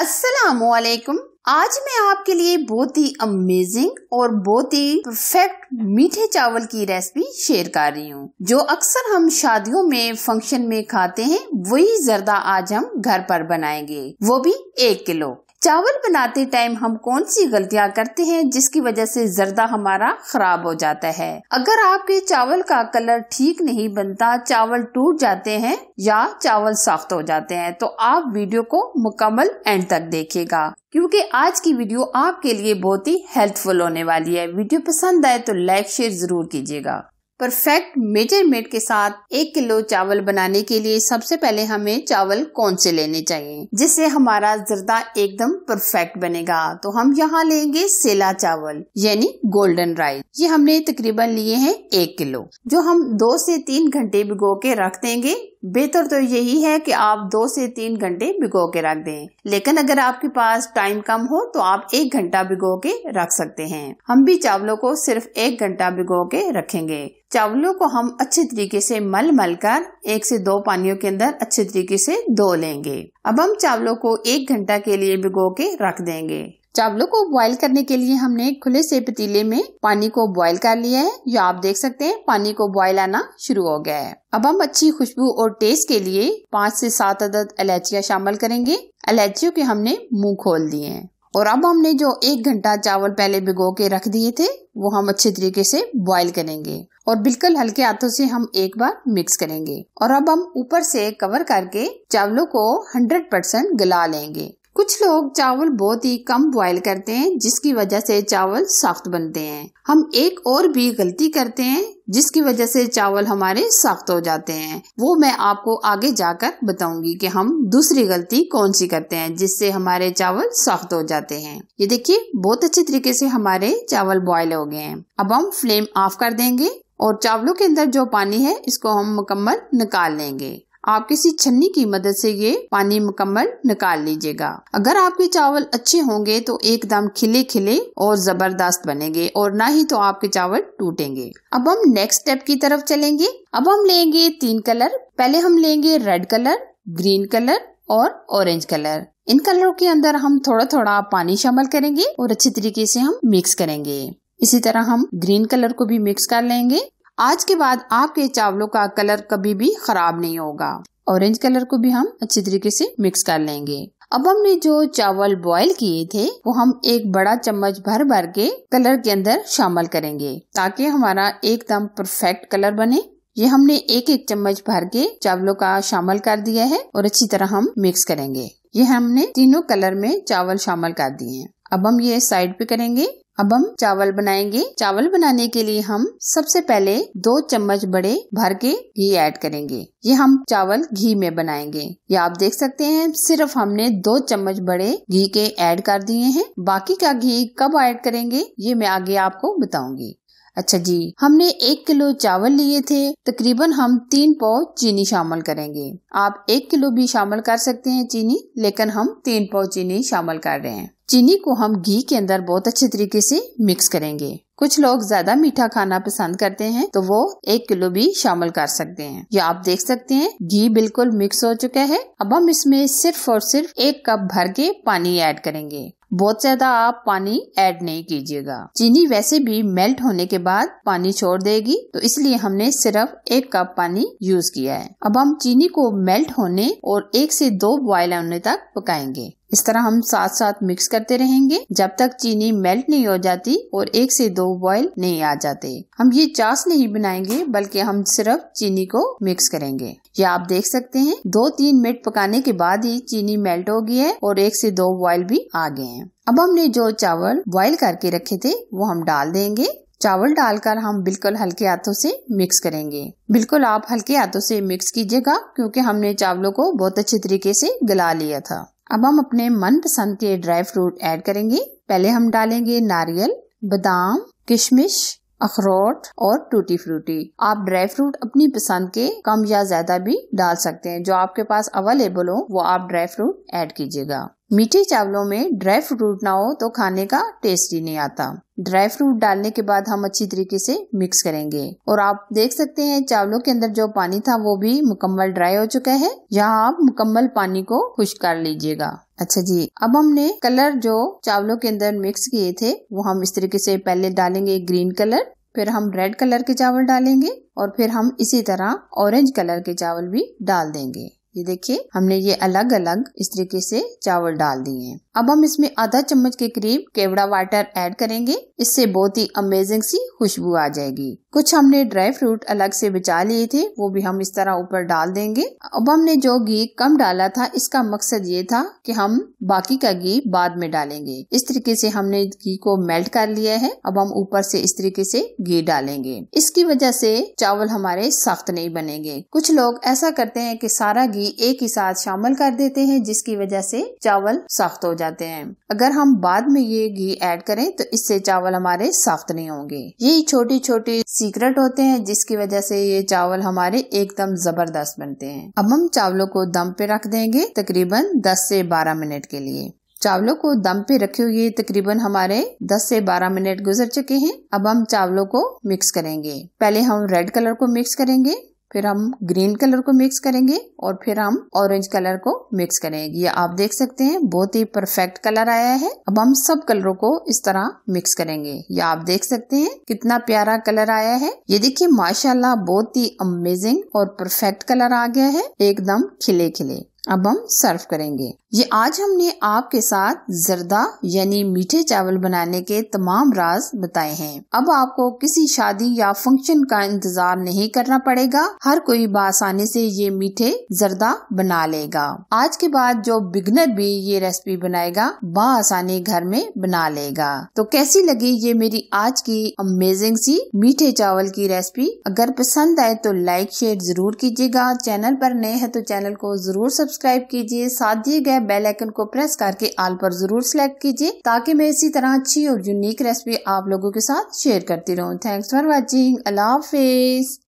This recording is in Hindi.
असलकुम आज मैं आपके लिए बहुत ही अमेजिंग और बहुत ही परफेक्ट मीठे चावल की रेसिपी शेयर कर रही हूँ जो अक्सर हम शादियों में फंक्शन में खाते हैं वही जर्दा आज हम घर पर बनाएंगे वो भी एक किलो चावल बनाते टाइम हम कौन सी गलतियां करते हैं जिसकी वजह से जर्दा हमारा खराब हो जाता है अगर आपके चावल का कलर ठीक नहीं बनता चावल टूट जाते हैं या चावल सख्त हो जाते हैं तो आप वीडियो को मुकम्मल एंड तक देखेगा क्योंकि आज की वीडियो आपके लिए बहुत ही हेल्पफुल होने वाली है वीडियो पसंद आए तो लाइक शेयर जरूर कीजिएगा परफेक्ट मेजरमेंट के साथ एक किलो चावल बनाने के लिए सबसे पहले हमें चावल कौन से लेने चाहिए जिससे हमारा जरदा एकदम परफेक्ट बनेगा तो हम यहाँ लेंगे सेला चावल यानी गोल्डन राइस ये हमने तकरीबन लिए हैं एक किलो जो हम दो से तीन घंटे भिगो के रख देंगे बेहतर तो यही है कि आप दो से तीन घंटे भिगो के रख दें लेकिन अगर आपके पास टाइम कम हो तो आप एक घंटा भिगो के रख सकते हैं हम भी चावलों को सिर्फ एक घंटा भिगो के रखेंगे चावलों को हम अच्छे तरीके से मल मल कर एक से दो पानियों के अंदर अच्छे तरीके से धो लेंगे अब हम चावलों को एक घंटा के लिए भिगो के रख देंगे चावलों को बॉईल करने के लिए हमने खुले से पतीले में पानी को बॉईल कर लिया है या आप देख सकते हैं पानी को बॉईल आना शुरू हो गया है अब हम अच्छी खुशबू और टेस्ट के लिए पाँच से सात अदद इलायचियाँ शामिल करेंगे इलायचियों के हमने मुंह खोल दिए हैं और अब हमने जो एक घंटा चावल पहले भिगो के रख दिए थे वो हम अच्छे तरीके से बॉईल करेंगे और बिल्कुल हल्के हाथों से हम एक बार मिक्स करेंगे और अब हम ऊपर से कवर करके चावलों को 100 परसेंट गला लेंगे कुछ लोग चावल बहुत ही कम बॉयल करते हैं जिसकी वजह से चावल सख्त बनते हैं हम एक और भी गलती करते हैं जिसकी वजह से चावल हमारे सख्त हो जाते हैं वो मैं आपको आगे जाकर बताऊंगी कि हम दूसरी गलती कौन सी करते हैं जिससे हमारे चावल सख्त हो जाते हैं ये देखिए बहुत अच्छे तरीके से हमारे चावल बॉयल हो गए हैं अब हम फ्लेम ऑफ कर देंगे और चावलों के अंदर जो पानी है इसको हम मुकम्मल निकाल लेंगे आप किसी छन्नी की मदद से ये पानी मुकम्मल निकाल लीजिएगा अगर आपके चावल अच्छे होंगे तो एकदम खिले खिले और जबरदस्त बनेंगे और ना ही तो आपके चावल टूटेंगे अब हम नेक्स्ट स्टेप की तरफ चलेंगे अब हम लेंगे तीन कलर पहले हम लेंगे रेड कलर ग्रीन कलर और ऑरेंज कलर इन कलरों के अंदर हम थोड़ा थोड़ा पानी शामिल करेंगे और अच्छी तरीके से हम मिक्स करेंगे इसी तरह हम ग्रीन कलर को भी मिक्स कर लेंगे आज के बाद आपके चावलों का कलर कभी भी खराब नहीं होगा ऑरेंज कलर को भी हम अच्छी तरीके से मिक्स कर लेंगे अब हमने जो चावल बॉईल किए थे वो हम एक बड़ा चम्मच भर भर के कलर के अंदर शामिल करेंगे ताकि हमारा एकदम परफेक्ट कलर बने ये हमने एक एक चम्मच भर के चावलों का शामिल कर दिया है और अच्छी तरह हम मिक्स करेंगे ये हमने तीनों कलर में चावल शामिल कर दिए हैं अब हम ये साइड पे करेंगे अब हम चावल बनाएंगे चावल बनाने के लिए हम सबसे पहले दो चम्मच बड़े भर के घी ऐड करेंगे ये हम चावल घी में बनाएंगे ये आप देख सकते हैं सिर्फ हमने दो चम्मच बड़े घी के ऐड कर दिए हैं बाकी का घी कब ऐड करेंगे ये मैं आगे आपको बताऊंगी अच्छा जी हमने एक किलो चावल लिए थे तकरीबन हम तीन पाव चीनी शामिल करेंगे आप एक किलो भी शामिल कर सकते हैं चीनी लेकिन हम तीन पाव चीनी शामिल कर रहे हैं चीनी को हम घी के अंदर बहुत अच्छे तरीके से मिक्स करेंगे कुछ लोग ज्यादा मीठा खाना पसंद करते हैं तो वो एक किलो भी शामिल कर सकते हैं ये आप देख सकते हैं घी बिल्कुल मिक्स हो चुका है अब हम इसमें सिर्फ और सिर्फ एक कप भर के पानी ऐड करेंगे बहुत ज्यादा आप पानी ऐड नहीं कीजिएगा चीनी वैसे भी मेल्ट होने के बाद पानी छोड़ देगी तो इसलिए हमने सिर्फ एक कप पानी यूज किया है अब हम चीनी को मेल्ट होने और एक से दो बॉयल होने तक पकाएंगे इस तरह हम साथ साथ मिक्स करते रहेंगे जब तक चीनी मेल्ट नहीं हो जाती और एक से दो बॉयल नहीं आ जाते हम ये चास नहीं बनाएंगे बल्कि हम सिर्फ चीनी को मिक्स करेंगे ये आप देख सकते हैं दो तीन मिनट पकाने के बाद ही चीनी मेल्ट हो गई है और एक से दो बॉयल भी आ गए हैं अब हमने जो चावल बॉयल करके रखे थे वो हम डाल देंगे चावल डालकर हम बिल्कुल हल्के हाथों से मिक्स करेंगे बिल्कुल आप हल्के हाथों से मिक्स कीजिएगा क्योंकि हमने चावलों को बहुत अच्छे तरीके से गला लिया था अब हम अपने मन पसंद के ड्राई फ्रूट ऐड करेंगे पहले हम डालेंगे नारियल बादाम किशमिश अखरोट और टूटी फ्रूटी आप ड्राई फ्रूट अपनी पसंद के कम या ज्यादा भी डाल सकते हैं जो आपके पास अवेलेबल हो वो आप ड्राई फ्रूट ऐड कीजिएगा मीठे चावलों में ड्राई फ्रूट ना हो तो खाने का टेस्ट ही नहीं आता ड्राई फ्रूट डालने के बाद हम अच्छी तरीके से मिक्स करेंगे और आप देख सकते हैं चावलों के अंदर जो पानी था वो भी मुकम्मल ड्राई हो चुका है यहाँ आप मुकम्मल पानी को खुश कर लीजिएगा अच्छा जी अब हमने कलर जो चावलों के अंदर मिक्स किए थे वो हम इस तरीके से पहले डालेंगे ग्रीन कलर फिर हम रेड कलर के चावल डालेंगे और फिर हम इसी तरह ऑरेंज कलर के चावल भी डाल देंगे ये देखिए हमने ये अलग अलग इस तरीके से चावल डाल दिए हैं अब हम इसमें आधा चम्मच के करीब केवड़ा वाटर ऐड करेंगे इससे बहुत ही अमेजिंग सी खुशबू आ जाएगी कुछ हमने ड्राई फ्रूट अलग से बचा लिए थे वो भी हम इस तरह ऊपर डाल देंगे अब हमने जो घी कम डाला था इसका मकसद ये था कि हम बाकी का घी बाद में डालेंगे इस तरीके से हमने घी को मेल्ट कर लिया है अब हम ऊपर से इस तरीके से घी डालेंगे इसकी वजह से चावल हमारे सख्त नहीं बनेंगे कुछ लोग ऐसा करते हैं कि सारा घी भी एक ही साथ शामिल कर देते हैं जिसकी वजह से चावल सख्त हो जाते हैं अगर हम बाद में ये घी ऐड करें तो इससे चावल हमारे सख्त नहीं होंगे ये छोटी छोटी सीक्रेट होते हैं जिसकी वजह से ये चावल हमारे एकदम जबरदस्त बनते हैं अब हम चावलों को दम पे रख देंगे तकरीबन 10 से 12 मिनट के लिए चावलों को दम पे रखे हुए तकरीबन हमारे 10 से 12 मिनट गुजर चुके हैं अब हम चावलों को मिक्स करेंगे पहले हम रेड कलर को मिक्स करेंगे फिर हम ग्रीन कलर को मिक्स करेंगे और फिर हम ऑरेंज कलर को मिक्स करेंगे ये आप देख सकते हैं बहुत ही परफेक्ट कलर आया है अब हम सब कलरों को इस तरह मिक्स करेंगे ये आप देख सकते हैं कितना प्यारा कलर आया है ये देखिए माशाल्लाह बहुत ही अमेजिंग और परफेक्ट कलर आ गया है एकदम खिले खिले अब हम सर्व करेंगे ये आज हमने आपके साथ जरदा यानी मीठे चावल बनाने के तमाम राज बताए हैं अब आपको किसी शादी या फंक्शन का इंतजार नहीं करना पड़ेगा हर कोई बासानी से ये मीठे जरदा बना लेगा आज के बाद जो बिगनर भी ये रेसिपी बनाएगा बसानी घर में बना लेगा तो कैसी लगी ये मेरी आज की अमेजिंग सी मीठे चावल की रेसिपी अगर पसंद आए तो लाइक शेयर जरूर कीजिएगा चैनल पर नए है तो चैनल को जरूर सब सब्सक्राइब कीजिए साथ दिए गए बेल आइकन को प्रेस करके आल पर जरूर सिलेक्ट कीजिए ताकि मैं इसी तरह अच्छी और यूनिक रेसिपी आप लोगों के साथ शेयर करती रहूँ थैंक्स फॉर वॉचिंग अल्लाह हाफिज